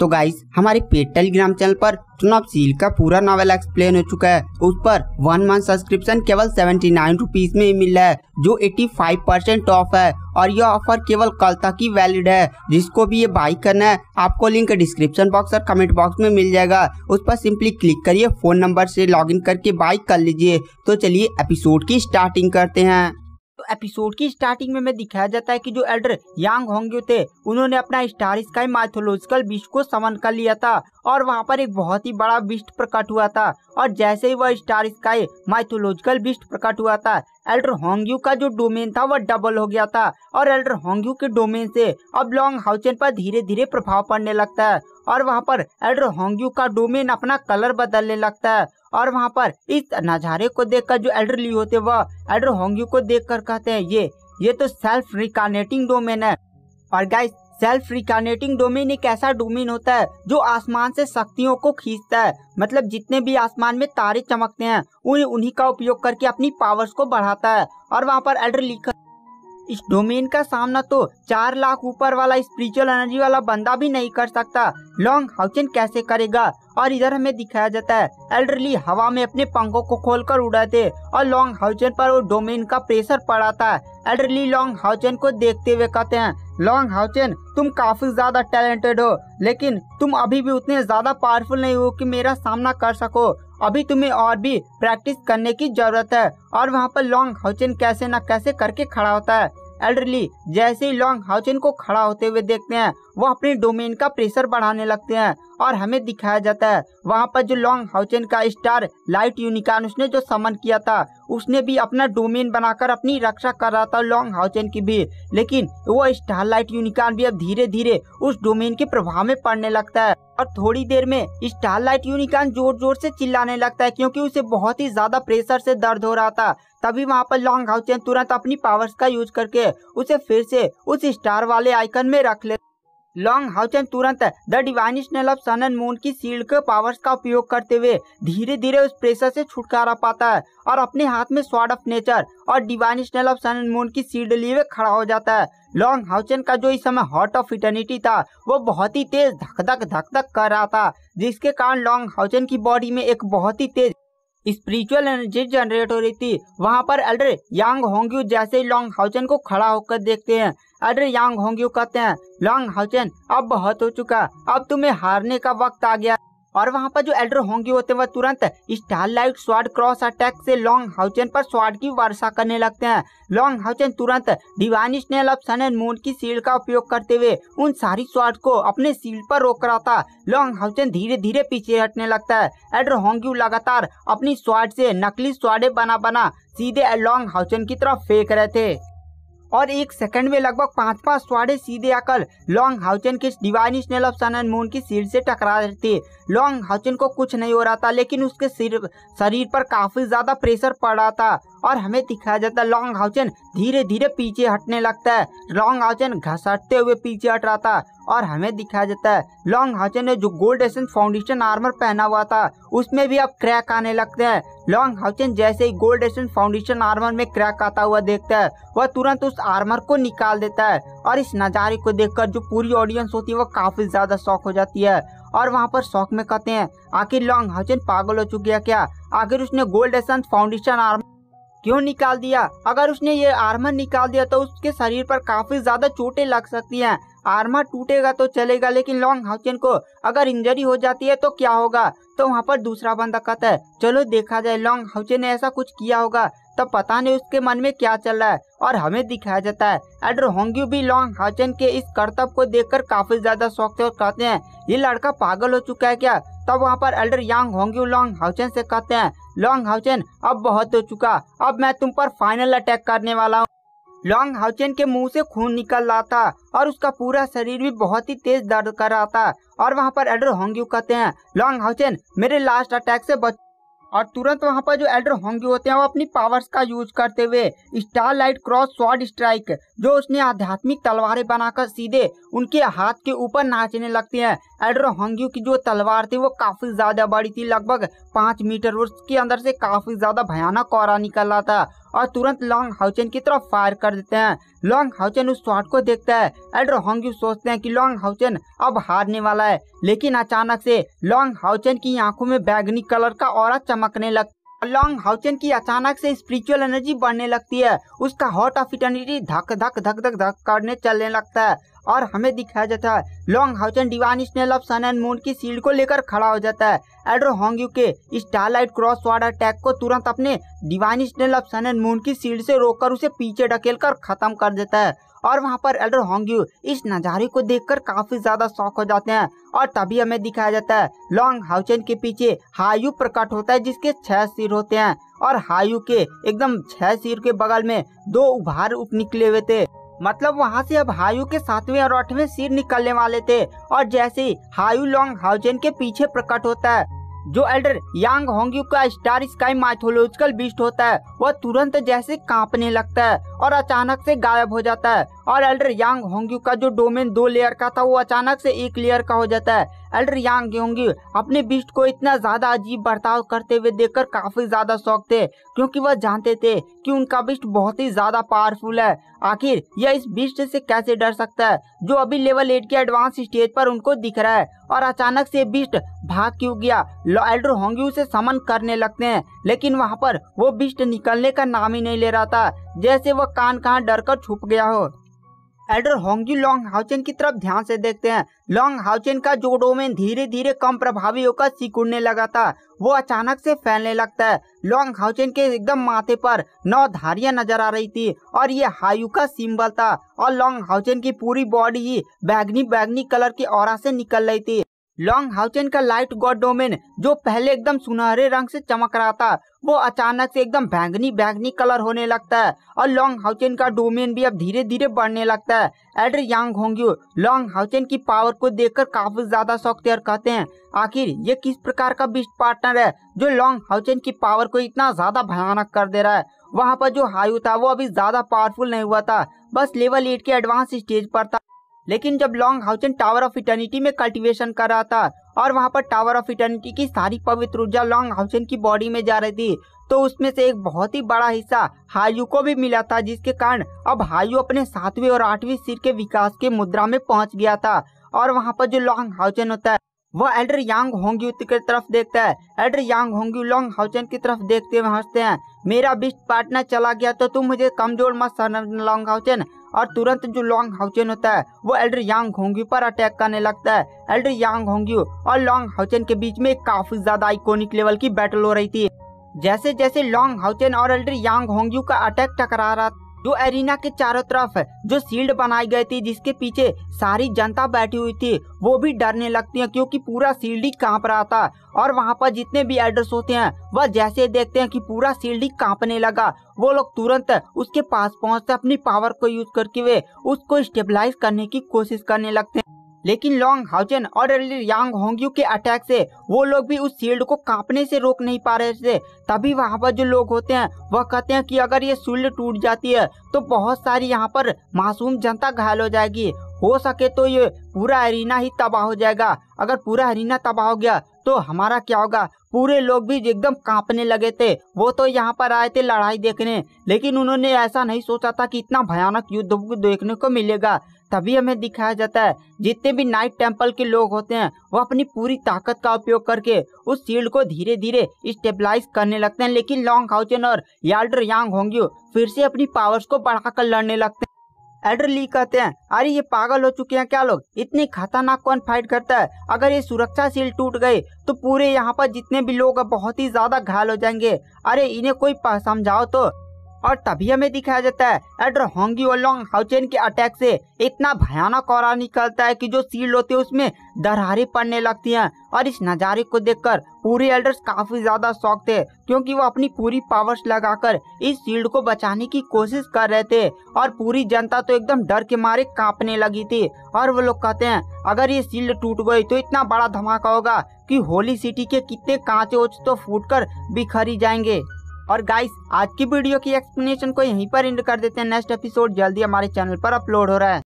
तो गाइस हमारे paid Telegram channel पर चुनाव सील का पूरा नॉवेल एक्सप्लेन हो चुका है उस पर वन मंथ सब्सक्रिप्शन केवल सेवेंटी नाइन रुपीज में मिल रहा है जो एट्टी फाइव परसेंट ऑफ है और यह ऑफर केवल कल तक ही वैलिड है जिसको भी ये बाई करना है आपको लिंक डिस्क्रिप्शन बॉक्स और कमेंट बॉक्स में मिल जाएगा उस पर सिंपली क्लिक करिए फोन नंबर से इन करके बाई कर लीजिए तो चलिए एपिसोड की स्टार्टिंग करते हैं तो एपिसोड की स्टार्टिंग में में दिखाया जाता है कि जो एल्डर यांग होंगे थे उन्होंने अपना स्टार स्काई माइथोलॉजिकल बिस्ट को समन कर लिया था और वहाँ पर एक बहुत ही बड़ा बिस्ट प्रकट हुआ था और जैसे ही वह स्टार स्काई माइथोलॉजिकल बिस्ट प्रकट हुआ था एल्डर होंग्यू का जो डोमेन था वह डबल हो गया था और एल्डर होंग्यू के डोमेन से अब लॉन्ग हाउचेन पर धीरे धीरे प्रभाव पड़ने लगता है और वहाँ पर एल्डर होंग्यू का डोमेन अपना कलर बदलने लगता है और वहाँ पर इस नज़ारे को देखकर जो एल्डरली होते वह एल्डर होंगी को देखकर कहते हैं ये ये तो सेल्फ रिकानेटिंग डोमेन है और गाइस सेल्फ रिकानेटिंग डोमेन एक ऐसा डोमेन होता है जो आसमान से शक्तियों को खींचता है मतलब जितने भी आसमान में तारे चमकते हैं उन्हें उन्हीं का उपयोग करके अपनी पावर्स को बढ़ाता है और वहाँ पर एड्र लिखा इस डोमेन का सामना तो चार लाख ऊपर वाला स्पिरिचुअल एनर्जी वाला बंदा भी नहीं कर सकता लॉन्ग हाउचन कैसे करेगा और इधर हमें दिखाया जाता है एल्डरली हवा में अपने पंखों को खोलकर उड़ाते और लॉन्ग हाउचन पर वो डोमेन का प्रेशर पड़ाता है एल्डरली लॉन्ग हाउचन को देखते हुए कहते हैं लॉन्ग हाउचन तुम काफी ज्यादा टैलेंटेड हो लेकिन तुम अभी भी उतने ज्यादा पावरफुल नहीं हो कि मेरा सामना कर सको अभी तुम्हें और भी प्रैक्टिस करने की जरूरत है और वहाँ पर लॉन्ग हाउचन कैसे न कैसे करके खड़ा होता है एल्डरली जैसे ही लॉन्ग हाउचिन को खड़ा होते हुए देखते हैं वो अपने डोमेन का प्रेशर बढ़ाने लगते हैं और हमें दिखाया जाता है वहाँ पर जो लॉन्ग हाउचिन का स्टार लाइट यूनिकॉर्न उसने जो समन किया था उसने भी अपना डोमेन बनाकर अपनी रक्षा कर रहा था लॉन्ग हाउचिन की भी लेकिन वो स्टार लाइट यूनिकॉर्न भी अब धीरे धीरे उस डोमेन के प्रभाव में पड़ने लगता है और थोड़ी देर में स्टार लाइट यूनिकॉर्न जोर जोर से चिल्लाने लगता है क्योंकि उसे बहुत ही ज्यादा प्रेशर से दर्द हो रहा था तभी वहाँ पर लॉन्ग हाउस तुरंत अपनी पावर्स का यूज करके उसे फिर से उस स्टार वाले आइकन में रख ले लॉन्ग हाउस तुरंत the divine snail of sun and moon की सील्ड के पावर्स का उपयोग करते हुए धीरे धीरे उस प्रेशर से छुटकारा पाता है और अपने हाथ में स्वाड ऑफ नेचर और divine snail of sun and moon की सील्ड लिए हुए खड़ा हो जाता है लॉन्ग हाउस का जो इस समय हॉट ऑफ इटर्निटी था वो बहुत ही तेज धक धक धक धक कर रहा था जिसके कारण लॉन्ग हाउस की बॉडी में एक बहुत ही तेज स्पिरिचुअल एनर्जी जनरेट हो रही थी वहाँ पर एल्डर यांग होंग्यू जैसे ही लॉन्ग हाउचन को खड़ा होकर देखते हैं एल्डर यांग होंग्यू कहते हैं लॉन्ग हाउचन अब बहुत हो चुका अब तुम्हें हारने का वक्त आ गया और वहाँ पर जो एल्डर होंगे होते हैं वह तुरंत star light sword cross attack से लॉन्ग हाउचेन पर स्वाड की वर्षा करने लगते हैं लॉन्ग हाउचेन तुरंत divine snail of sun and moon की सील का उपयोग करते हुए उन सारी स्वाड को अपने सील पर रोक रहा था लॉन्ग हाउचेन धीरे धीरे पीछे हटने लगता है एल्डर होंगे लगातार अपनी स्वाड से नकली स्वाडे बना बना सीधे लॉन्ग हाउचन की तरफ फेंक रहे थे और एक सेकंड में लगभग पांच पांच स्वाडे सीधे आकर लॉन्ग हाउचन के divine snail of sun and moon की सिर से टकरा देते लॉन्ग हाउचन को कुछ नहीं हो रहा था लेकिन उसके सिर शरीर पर काफी ज्यादा प्रेशर पड़ रहा था और हमें दिखाया जाता है लॉन्ग हाउचन धीरे धीरे पीछे हटने लगता है लॉन्ग हाउचन घसटते हुए पीछे हट रहा था और हमें दिखाया जाता है लॉन्ग हाउचन ने जो गोल्ड एसेंस फाउंडेशन आर्मर पहना हुआ था उसमें भी अब क्रैक आने लगते हैं लॉन्ग हाउचन जैसे ही गोल्ड एसेंस फाउंडेशन आर्मर में क्रैक आता हुआ देखता है वह तुरंत उस आर्मर को निकाल देता है और इस नज़ारे को देखकर जो पूरी ऑडियंस होती है वह काफ़ी ज़्यादा शौक हो जाती है और वहाँ पर शौक में कहते हैं आखिर लॉन्ग हाउचन पागल हो चुकी है क्या आखिर उसने गोल्ड एसेंस फाउंडेशन आर्मर क्यों निकाल दिया अगर उसने ये आर्मर निकाल दिया तो उसके शरीर पर काफी ज्यादा चोटें लग सकती हैं आर्मर टूटेगा तो चलेगा लेकिन लॉन्ग हाउचन को अगर इंजरी हो जाती है तो क्या होगा तो वहाँ पर दूसरा बंदा कहता है चलो देखा जाए लॉन्ग हाउचन ने ऐसा कुछ किया होगा तब पता नहीं उसके मन में क्या चल रहा है और हमें दिखाया जाता है एड्रो होंग्यू भी लॉन्ग हाउचन के इस करतब को देखकर काफी ज्यादा शौक से और कहते हैं ये लड़का पागल हो चुका है क्या तब वहाँ पर elder Yang Hongyu Long Haochen से कहते हैं लॉन्ग हाउचेन अब बहुत हो चुका अब मैं तुम पर फाइनल अटैक करने वाला हूँ लॉन्ग हाउचेन के मुंह से खून निकल रहा था और उसका पूरा शरीर भी बहुत ही तेज दर्द कर रहा था और वहाँ पर एल्डर होंगे कहते हैं लॉन्ग हाउचेन मेरे लास्ट अटैक से बच और तुरंत वहां पर जो एल्डर होंगे होते हैं वो अपनी पावर्स का यूज करते हुए star light cross sword strike जो उसने आध्यात्मिक तलवारें बनाकर सीधे उनके हाथ के ऊपर नाचने लगते हैं एल्डर होंग्यू की जो तलवार थी वो काफी ज्यादा बड़ी थी लगभग पाँच मीटर और उसके अंदर से काफी ज्यादा भयानक कोहरा निकल आता और तुरंत लॉन्ग हाउचेन की तरफ फायर कर देते हैं लॉन्ग हाउचेन उस शॉट को देखता है एड्रो होंग्यू सोचते हैं कि लॉन्ग हाउचेन अब हारने वाला है लेकिन अचानक से लॉन्ग हाउचेन की आंखों में बैगनी कलर का और चमकने लगता लॉन्ग हाउचेन की अचानक से स्पिरिचुअल एनर्जी बढ़ने लगती है उसका हॉट ऑफ इटर्निटी धक धक धक धक धक करने चलने लगता है और हमें दिखाया जाता है Long Haochen divine snail of sun and moon की सील्ड को लेकर खड़ा हो जाता है एड्रो होंग्यू के स्टारलाइट क्रॉस वार्ड अटैक को तुरंत अपने divine snail of sun and moon की सील्ड से रोककर उसे पीछे ढकेल कर खत्म कर देता है और वहाँ पर एल्डर होंग्यू इस नज़ारे को देखकर काफी ज्यादा शौक हो जाते हैं और तभी हमें दिखाया जाता है लॉन्ग हाउचेन के पीछे हायु प्रकट होता है जिसके छह सिर होते हैं और हायु के एकदम छह सिर के बगल में दो उभार उठ निकले हुए थे मतलब वहाँ से अब हायू के सातवें और आठवें सिर निकलने वाले थे और जैसे ही हायू लॉन्ग हाउजेन के पीछे प्रकट होता है जो एल्डर यांग होंग का स्टार स्काई माइथोलॉजिकल बीस्ट होता है वह तुरंत जैसे कांपने लगता है और अचानक से गायब हो जाता है और एल्डर यांग होंग का जो डोमेन दो लेयर का था वो अचानक से एक लेयर का हो जाता है अल्डर यांग ग्योंगी अपने बीस्ट को इतना ज्यादा अजीब बर्ताव करते हुए देखकर काफी ज्यादा शौक थे क्योंकि वह जानते थे कि उनका बीस्ट बहुत ही ज्यादा पावरफुल है आखिर यह इस बीस्ट से कैसे डर सकता है जो अभी लेवल एट के एडवांस स्टेज पर उनको दिख रहा है और अचानक से बीस्ट भाग क्यों गया एल्डर होंगी उसे समन करने लगते है लेकिन वहाँ पर वो बीस्ट निकलने का नाम ही नहीं ले रहा था जैसे वह कान कहाँ डर कर छुप गया हो एडर होंगी लॉन्ग हाउचेन की तरफ ध्यान से देखते हैं लॉन्ग हाउचेन का जो डोमेन धीरे धीरे कम प्रभावी होकर सिकुड़ने लगा था वो अचानक से फैलने लगता है लॉन्ग हाउचेन के एकदम माथे पर नौ धारियां नजर आ रही थी और ये हायु का सिंबल था और लॉन्ग हाउचेन की पूरी बॉडी ही बैगनी बैगनी कलर की और से निकल रही थी लॉन्ग हाउसेन का लाइट गॉड डोमेन जो पहले एकदम सुनहरे रंग से चमक रहा था वो अचानक से एकदम बैंगनी बैंगनी कलर होने लगता है और लॉन्ग हाउचेन का डोमेन भी अब धीरे धीरे बढ़ने लगता है elder Yang Hongyu Long Haochen की पावर को देखकर काफी ज्यादा और कहते हैं आखिर ये किस प्रकार का बिस्ट पार्टनर है जो लॉन्ग हाउचेन की पावर को इतना ज्यादा भयानक कर दे रहा है वहाँ पर जो हायु था वो अभी ज्यादा पावरफुल नहीं हुआ था बस लेवल एट के एडवांस स्टेज पर था लेकिन जब Long Haochen tower of eternity में कल्टीवेशन कर रहा था और वहाँ पर टावर ऑफ इटर्निटी की सारी पवित्र ऊर्जा लॉन्ग हाउसन की बॉडी में जा रही थी तो उसमें से एक बहुत ही बड़ा हिस्सा हायु को भी मिला था जिसके कारण अब हायु अपने सातवें और आठवीं सिर के विकास के मुद्रा में पहुंच गया था और वहाँ पर जो लॉन्ग हाउसन होता है वह एल्डर यांग होंग्यू की तरफ देखता है एल्डर यांग होंग्यू लॉन्ग हाउचन की तरफ देखते हुए हंसते हैं मेरा बिस्ट पार्टनर चला गया तो तुम मुझे कमजोर मत समझना लॉन्ग हाउचन और तुरंत जो लॉन्ग हाउचेन होता है वो एल्डर यांग होंग्यू पर अटैक करने लगता है एल्डर यांग होंग्यू और लॉन्ग हाउचेन के बीच में काफी ज्यादा आइकोनिक लेवल की बैटल हो रही थी जैसे जैसे लॉन्ग हाउचेन और एल्डर यांग होंग्यू का अटैक टकरा रहा जो एरिना के चारों तरफ जो सील्ड बनाई गई थी जिसके पीछे सारी जनता बैठी हुई थी वो भी डरने लगती है क्योंकि पूरा सील्ड ही कांप रहा था और वहाँ पर जितने भी एडर्स होते हैं वह जैसे देखते हैं कि पूरा सील्ड ही कांपने लगा वो लोग तुरंत उसके पास पहुँचते अपनी पावर को यूज करके वे उसको स्टेबलाइज करने की कोशिश करने लगते हैं लेकिन लॉन्ग हाउजन और यांग होंगयू के अटैक से वो लोग भी उस शील्ड को कांपने से रोक नहीं पा रहे थे तभी वहाँ पर जो लोग होते हैं वह कहते हैं कि अगर ये शील्ड टूट जाती है तो बहुत सारी यहाँ पर मासूम जनता घायल हो जाएगी हो सके तो ये पूरा अरीना ही तबाह हो जाएगा अगर पूरा अरीना तबाह हो गया तो हमारा क्या होगा पूरे लोग भी एकदम कांपने लगे थे वो तो यहाँ पर आए थे लड़ाई देखने लेकिन उन्होंने ऐसा नहीं सोचा था कि इतना भयानक युद्ध देखने को मिलेगा तभी हमें दिखाया जाता है जितने भी नाइट टेम्पल के लोग होते हैं वो अपनी पूरी ताकत का उपयोग करके उस शील्ड को धीरे धीरे स्टेबलाइज करने लगते हैं लेकिन लॉन्ग हाउचन और याल्डर यांग होंगे फिर से अपनी पावर्स को बढ़ाकर लड़ने लगते हैं एल्डर ली कहते हैं अरे ये पागल हो चुके हैं क्या लोग इतनी खतरनाक कौन फाइट करता है अगर ये सुरक्षा सील टूट गए तो पूरे यहाँ पर जितने भी लोग बहुत ही ज्यादा घायल हो जाएंगे अरे इन्हें कोई समझाओ तो और तभी हमें दिखाया जाता है एड्र होंगी और लॉन्ग हाउचेन के अटैक से इतना भयानक और निकलता है कि जो सील होते हैं उसमें दरारें पड़ने लगती हैं और इस नज़ारे को देखकर पूरे एल्डर्स काफी ज्यादा शौक थे क्योंकि वो अपनी पूरी पावर्स लगाकर इस शील्ड को बचाने की कोशिश कर रहे थे और पूरी जनता तो एकदम डर के मारे कांपने लगी थी और वो लोग कहते हैं अगर ये शील्ड टूट गई तो इतना बड़ा धमाका होगा कि होली सिटी के कितने कांचे ओच तो फूट बिखर ही जाएंगे और गाइस आज की वीडियो की एक्सप्लेनेशन को यहीं पर एंड कर देते हैं नेक्स्ट एपिसोड जल्दी हमारे चैनल पर अपलोड हो रहा है